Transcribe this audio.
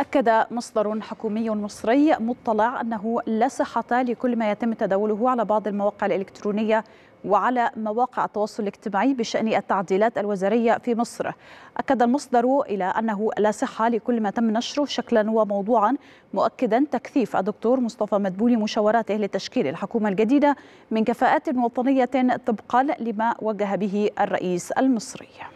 أكد مصدر حكومي مصري مطلع أنه لا صحة لكل ما يتم تداوله على بعض المواقع الإلكترونية وعلى مواقع التواصل الاجتماعي بشأن التعديلات الوزارية في مصر أكد المصدر إلى أنه لا صحة لكل ما تم نشره شكلا وموضوعا مؤكدا تكثيف الدكتور مصطفى مدبولي مشاوراته لتشكيل الحكومة الجديدة من كفاءات وطنية طبقا لما وجه به الرئيس المصري